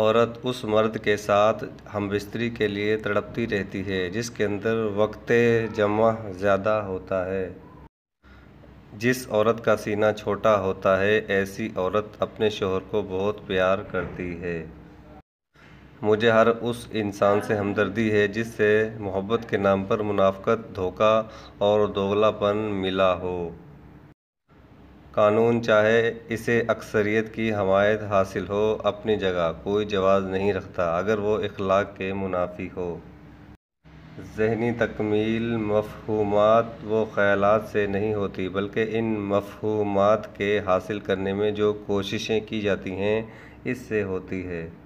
औरत उस मर्द के साथ हम बिस्तरी के लिए तड़पती रहती है जिसके अंदर वक्त जमा ज़्यादा होता है जिस औरत का सीना छोटा होता है ऐसी औरत अपने शोहर को बहुत प्यार करती है मुझे हर उस इंसान से हमदर्दी है जिससे मोहब्बत के नाम पर मुनाफ़त धोखा और दोगलापन मिला हो कानून चाहे इसे अक्सरियत की हमायत हासिल हो अपनी जगह कोई जवाज़ नहीं रखता अगर वो इखलाक़ के मुनाफी हो जहनी तकमील मफहूमात व ख़्यालात से नहीं होती बल्कि इन मफहूमात के हासिल करने में जो कोशिशें की जाती हैं इससे होती है